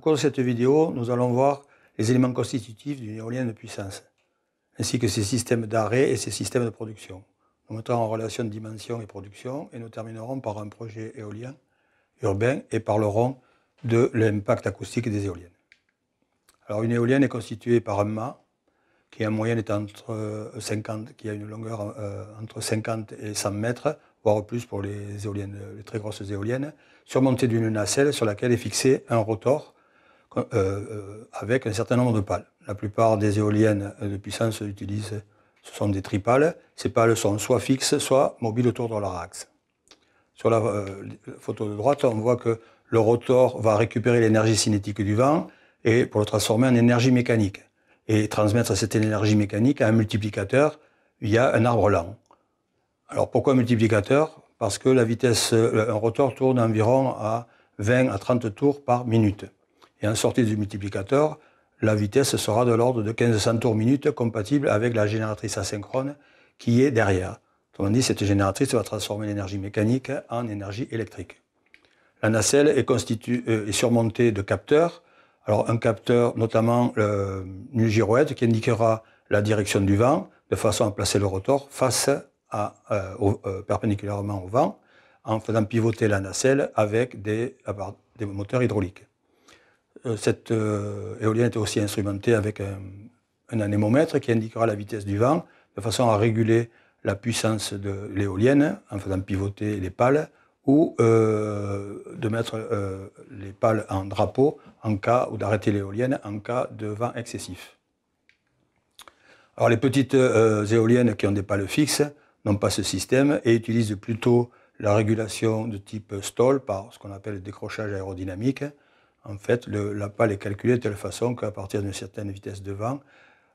Au cours de cette vidéo, nous allons voir les éléments constitutifs d'une éolienne de puissance, ainsi que ses systèmes d'arrêt et ses systèmes de production. Nous mettrons en relation dimension et production et nous terminerons par un projet éolien urbain et parlerons de l'impact acoustique des éoliennes. Alors une éolienne est constituée par un mât qui en moyenne est entre 50, euh, qui a une longueur euh, entre 50 et 100 mètres, voire plus pour les éoliennes, les très grosses éoliennes, surmonté d'une nacelle sur laquelle est fixé un rotor euh, euh, avec un certain nombre de pales. La plupart des éoliennes de puissance utilisent, sont des tripales. Ces pales sont soit fixes, soit mobiles autour de leur axe. Sur euh, la photo de droite, on voit que le rotor va récupérer l'énergie cinétique du vent et pour le transformer en énergie mécanique et transmettre cette énergie mécanique à un multiplicateur via un arbre lent. Alors pourquoi multiplicateur Parce que la vitesse, un rotor tourne environ à 20 à 30 tours par minute. Et en sortie du multiplicateur, la vitesse sera de l'ordre de 1500 tours minute compatible avec la génératrice asynchrone qui est derrière. Autrement dit, cette génératrice va transformer l'énergie mécanique en énergie électrique. La nacelle est, euh, surmontée de capteurs. Alors un capteur, notamment une girouette, qui indiquera la direction du vent, de façon à placer le rotor face à, euh, euh, perpendiculairement au vent, en faisant pivoter la nacelle avec des moteurs hydrauliques. Euh, cette euh, éolienne est aussi instrumentée avec un, anémomètre qui indiquera la vitesse du vent de façon à réguler la puissance de l'éolienne en faisant pivoter les pales ou euh, de mettre les pales en drapeau en cas ou d'arrêter l'éolienne en cas de vent excessif. Alors les petites éoliennes qui ont des pales fixes n'ont pas ce système et utilisent plutôt la régulation de type stall par ce qu'on appelle le décrochage aérodynamique en fait, la pale est calculée de telle façon qu'à partir d'une certaine vitesse de vent,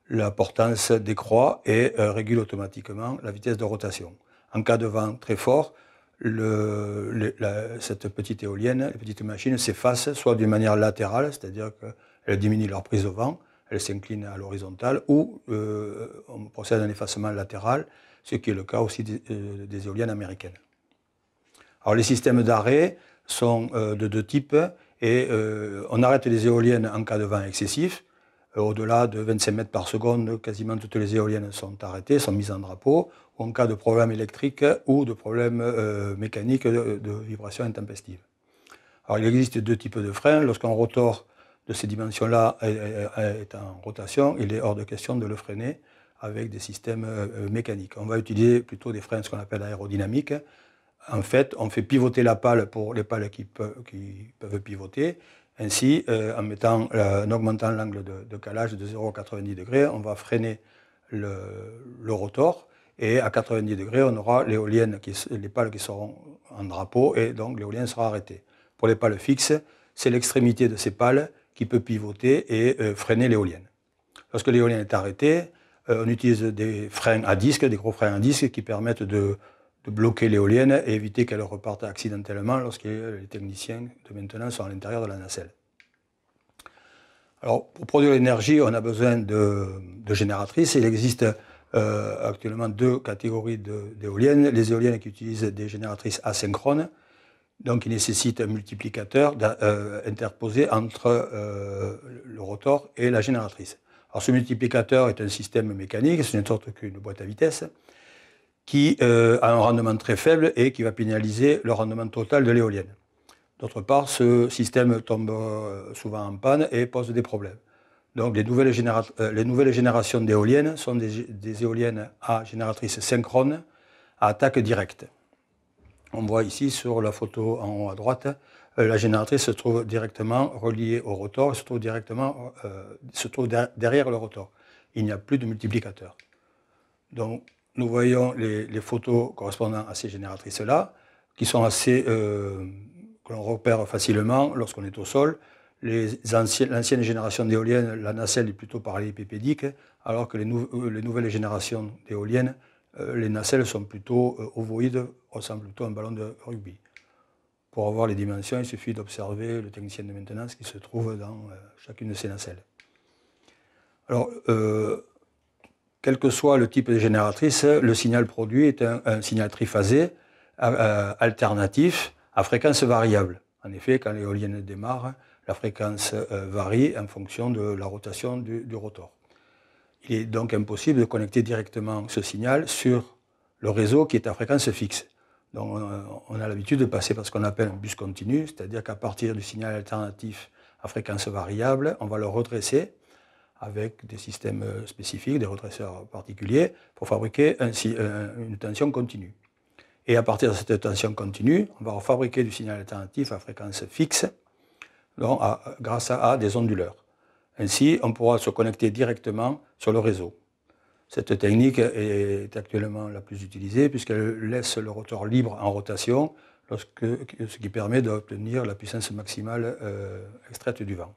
la portance décroît et euh, régule automatiquement la vitesse de rotation. En cas de vent très fort, cette petite éolienne, les petites machines s'efface soit d'une manière latérale, c'est-à-dire qu'elle diminue leur prise au vent, elle s'incline à l'horizontale, ou euh, on procède à un effacement latéral, ce qui est le cas aussi des, euh, éoliennes américaines. Alors les systèmes d'arrêt sont de deux types. Et euh, on arrête les éoliennes en cas de vent excessif. Euh, au-delà de 25 mètres par seconde, quasiment toutes les éoliennes sont arrêtées, sont mises en drapeau, ou en cas de problème électrique euh, ou de problème mécanique de, vibration intempestive. Alors il existe deux types de freins. Lorsqu'un rotor de ces dimensions-là est en rotation, il est hors de question de le freiner avec des systèmes mécaniques. On va utiliser plutôt des freins, ce qu'on appelle aérodynamiques, en fait, on fait pivoter la pale pour les pales qui, peuvent, pivoter. Ainsi, euh, en, mettant, en, augmentant l'angle de, de, calage de 90 degrés, on va freiner le, rotor. Et à 90 degrés, on aura l'éolienne, les pales qui seront en drapeau, et donc l'éolienne sera arrêtée. Pour les pales fixes, c'est l'extrémité de ces pales qui peut pivoter et euh, freiner l'éolienne. Lorsque l'éolienne est arrêtée, euh, on utilise des freins à disque, des gros freins à disque qui permettent de, de bloquer l'éolienne et éviter qu'elle reparte accidentellement lorsque les techniciens de maintenance sont à l'intérieur de la nacelle. pour produire l'énergie, on a besoin de, génératrices. Il existe euh, actuellement deux catégories d'éoliennes. les éoliennes qui utilisent des génératrices asynchrones, donc qui nécessitent un multiplicateur euh, interposé entre euh, le rotor et la génératrice. Alors, ce multiplicateur est un système mécanique, ce n'est sorte qu'une boîte à vitesse qui euh, a un rendement très faible et qui va pénaliser le rendement total de l'éolienne. D'autre part, ce système tombe euh, souvent en panne et pose des problèmes. Donc les nouvelles, euh, générations d'éoliennes sont des, éoliennes à génératrice synchrone à attaque directe. On voit ici sur la photo en haut à droite, la génératrice se trouve directement reliée au rotor, se trouve, directement, se trouve derrière le rotor. Il n'y a plus de multiplicateur. Donc nous voyons les, photos correspondant à ces génératrices-là, qui sont assez. Euh, que l'on repère facilement lorsqu'on est au sol. L'ancienne génération d'éoliennes, la nacelle est plutôt parallélépipédique, alors que euh, les, nouvelles générations d'éoliennes, euh, les nacelles sont plutôt ovoïdes, ressemblent plutôt à un ballon de rugby. Pour avoir les dimensions, il suffit d'observer le technicien de maintenance qui se trouve dans chacune de ces nacelles. Alors, quel que soit le type de génératrice, le signal produit est un, signal triphasé euh, euh, alternatif à fréquence variable. En effet, quand l'éolienne démarre, la fréquence euh, varie en fonction de la rotation du, rotor. Il est donc impossible de connecter directement ce signal sur le réseau qui est à fréquence fixe. Donc on a l'habitude de passer par ce qu'on appelle un bus continu, c'est-à-dire qu'à partir du signal alternatif à fréquence variable, on va le redresser avec des systèmes euh, spécifiques, des redresseurs particuliers, pour fabriquer euh, une tension continue. Et à partir de cette tension continue, on va fabriquer du signal alternatif à fréquence fixe, grâce à, des onduleurs. Ainsi, on pourra se connecter directement sur le réseau. Cette technique est actuellement la plus utilisée puisqu'elle laisse le rotor libre en rotation, ce qui permet d'obtenir la puissance maximale euh, extraite du vent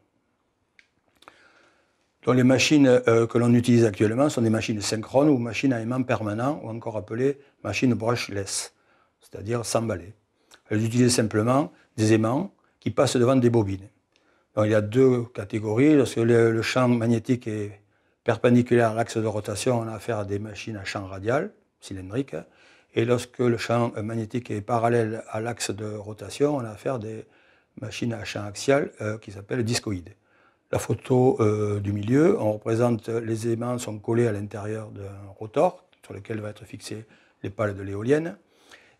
les machines euh, que l'on utilise actuellement sont des machines synchrones ou machines à aimant permanent ou encore appelées machines brushless, c'est-à-dire sans balai. Elles utilisent simplement des aimants qui passent devant des bobines. il y a deux catégories. Lorsque le, champ magnétique est perpendiculaire à l'axe de rotation, on a affaire à des machines à champ radial, cylindrique. Et lorsque le champ euh, magnétique est parallèle à l'axe de rotation, on a affaire à des machines à champ axial euh, qui s'appellent discoïdes. La photo euh, du milieu, on représente euh, les aimants sont collés à l'intérieur d'un rotor sur lequel va être fixé les pales de l'éolienne.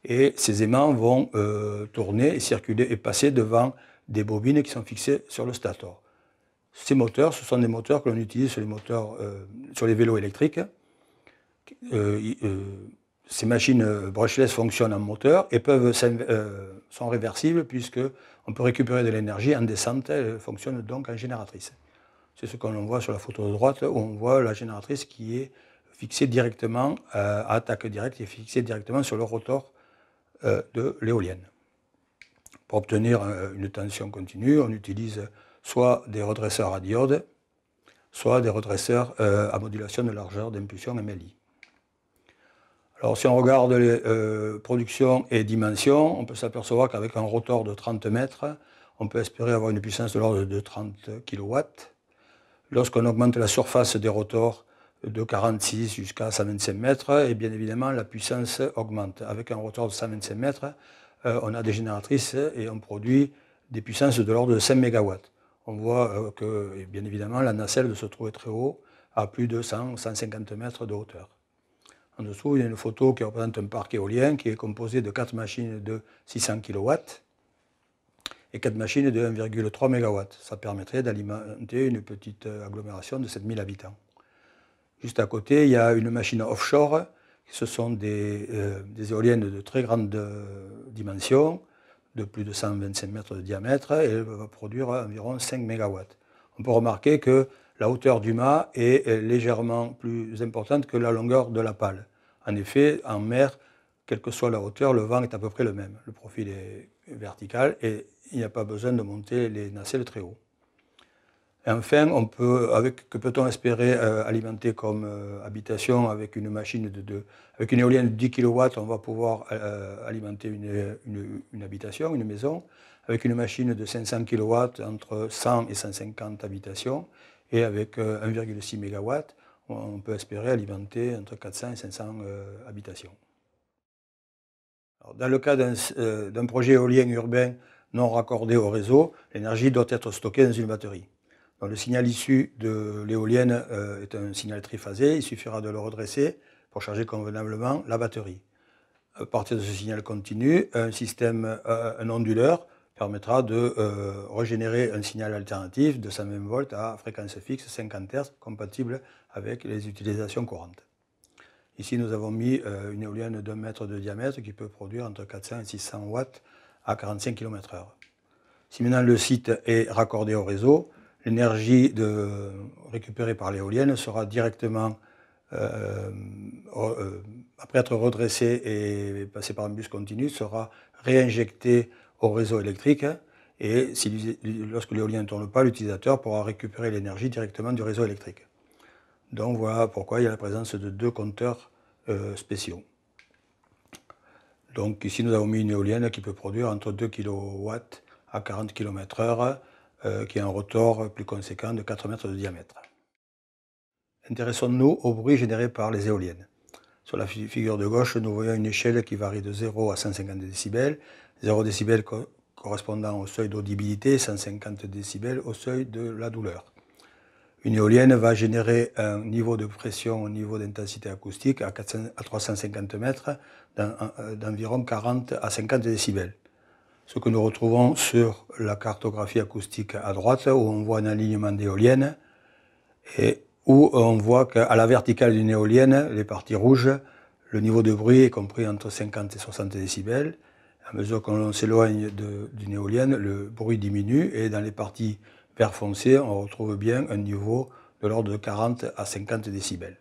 Et ces aimants vont euh, tourner circuler et passer devant des bobines qui sont fixées sur le stator. Ces moteurs, ce sont des moteurs que l'on utilise sur les, moteurs, sur les vélos électriques ces machines euh, brushless fonctionnent en moteur et peuvent euh, sont réversibles puisque on peut récupérer de l'énergie en descente. Elles fonctionnent donc en génératrice. C'est ce qu'on voit sur la photo de droite où on voit la génératrice qui est fixée directement euh, à attaque directe et fixée directement sur le rotor de l'éolienne. Pour obtenir une tension continue, on utilise soit des redresseurs à diode, soit des redresseurs à modulation de largeur d'impulsion MLI. Alors si on regarde les euh, productions et dimensions, on peut s'apercevoir qu'avec un rotor de 30 mètres, on peut espérer avoir une puissance de l'ordre de 30 kW. Lorsqu'on augmente la surface des rotors de 46 jusqu'à 125 mètres, et eh bien évidemment la puissance augmente. Avec un rotor de 125 mètres, euh, on a des génératrices et on produit des puissances de l'ordre de 5 MW. On voit euh, que, eh bien évidemment, la nacelle se trouver très haut, à plus de 100 150 mètres de hauteur. En dessous, il y a une photo qui représente un parc éolien qui est composé de quatre machines de 600 kW et quatre machines de 1,3 MW. Ça permettrait d'alimenter une petite euh, agglomération de 7000 habitants. Juste à côté, il y a une machine offshore. Ce sont des, euh, éoliennes de très grande euh, dimension, de plus de 125 mètres de diamètre, et elle va produire environ 5 MW. On peut remarquer que la hauteur du mât est légèrement plus importante que la longueur de la pale. En effet, en mer, quelle que soit la hauteur, le vent est à peu près le même. Le profil est vertical et il n'y a pas besoin de monter les nacelles très haut. enfin, on peut, avec, que peut-on espérer euh, alimenter comme euh, habitation avec une machine de, avec une éolienne de 10 kW, on va pouvoir euh, alimenter une, une, habitation, une maison. Avec une machine de 500 kW, entre 100 et 150 habitations, et avec 1,6 MW, on peut espérer alimenter entre 400 et 500 euh, habitations. dans le cas euh, d'un projet éolien urbain non raccordé au réseau, l'énergie doit être stockée dans une batterie. le signal issu de l'éolienne euh, est un signal triphasé, il suffira de le redresser pour charger convenablement la batterie. À partir de ce signal continu, un système, un onduleur permettra de euh, régénérer un signal alternatif de 120 volts à fréquence fixe 50 Hz compatible avec les utilisations courantes. Ici, nous avons mis euh, une éolienne d'un mètre de diamètre qui peut produire entre 400 et 600 watts à 45 km/h. Si maintenant le site est raccordé au réseau, l'énergie récupérée par l'éolienne sera directement, euh, après être redressée et passée par un bus continu, sera réinjectée au réseau électrique. Hein, et lorsque l'éolien ne tourne pas, l'utilisateur pourra récupérer l'énergie directement du réseau électrique. Donc voilà pourquoi il y a la présence de deux compteurs euh, spéciaux. Donc ici nous avons mis une éolienne qui peut produire entre 2 kW à 40 km/h, euh, qui a un rotor plus conséquent de 4 mètres de diamètre. Intéressons-nous au bruit généré par les éoliennes. Sur la figure de gauche, nous voyons une échelle qui varie de 0 à 150 décibels, 0 décibels correspondant au seuil d'audibilité, 150 décibels au seuil de la douleur. Une éolienne va générer un niveau de pression au niveau d'intensité acoustique à, à 350 mètres euh, d'environ 40 à 50 décibels. Ce que nous retrouvons sur la cartographie acoustique à droite, où on voit un alignement d'éoliennes et où on voit qu'à la verticale d'une éolienne, les parties rouges, le niveau de bruit est compris entre 50 et 60 décibels à mesure qu'on s'éloigne d'une éolienne, le bruit diminue et dans les parties vert foncé, on retrouve bien un niveau de l'ordre de 40 à 50 décibels.